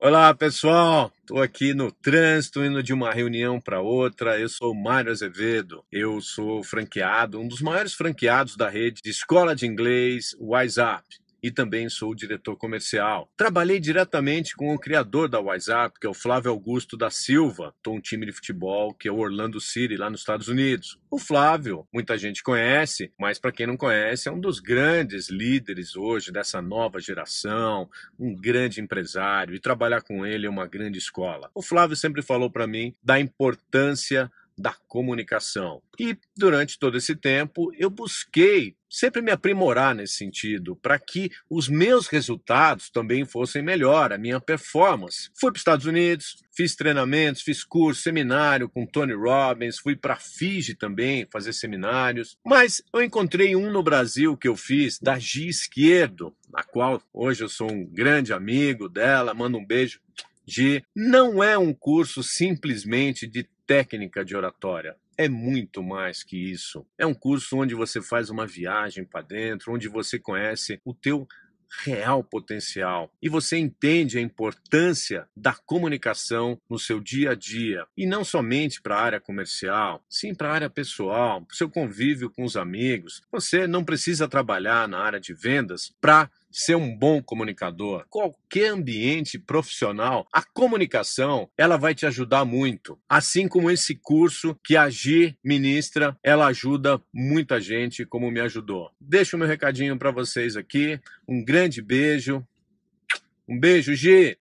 Olá pessoal, estou aqui no trânsito, indo de uma reunião para outra. Eu sou Mário Azevedo, eu sou franqueado, um dos maiores franqueados da rede de escola de inglês WhatsApp e também sou diretor comercial. Trabalhei diretamente com o criador da WhatsApp, que é o Flávio Augusto da Silva, com um time de futebol que é o Orlando City, lá nos Estados Unidos. O Flávio, muita gente conhece, mas para quem não conhece, é um dos grandes líderes hoje dessa nova geração, um grande empresário e trabalhar com ele é uma grande escola. O Flávio sempre falou para mim da importância da comunicação. E durante todo esse tempo eu busquei sempre me aprimorar nesse sentido, para que os meus resultados também fossem melhor, a minha performance. Fui para os Estados Unidos, fiz treinamentos, fiz curso, seminário com Tony Robbins, fui para Fiji também fazer seminários, mas eu encontrei um no Brasil que eu fiz da Gi Esquerdo, na qual hoje eu sou um grande amigo dela, mando um beijo de não é um curso simplesmente de técnica de oratória. É muito mais que isso. É um curso onde você faz uma viagem para dentro, onde você conhece o teu real potencial e você entende a importância da comunicação no seu dia a dia e não somente para a área comercial, sim para a área pessoal, para o seu convívio com os amigos. Você não precisa trabalhar na área de vendas para ser um bom comunicador, qualquer ambiente profissional, a comunicação, ela vai te ajudar muito. Assim como esse curso que a G ministra, ela ajuda muita gente como me ajudou. Deixo o meu recadinho para vocês aqui. Um grande beijo. Um beijo, Gi.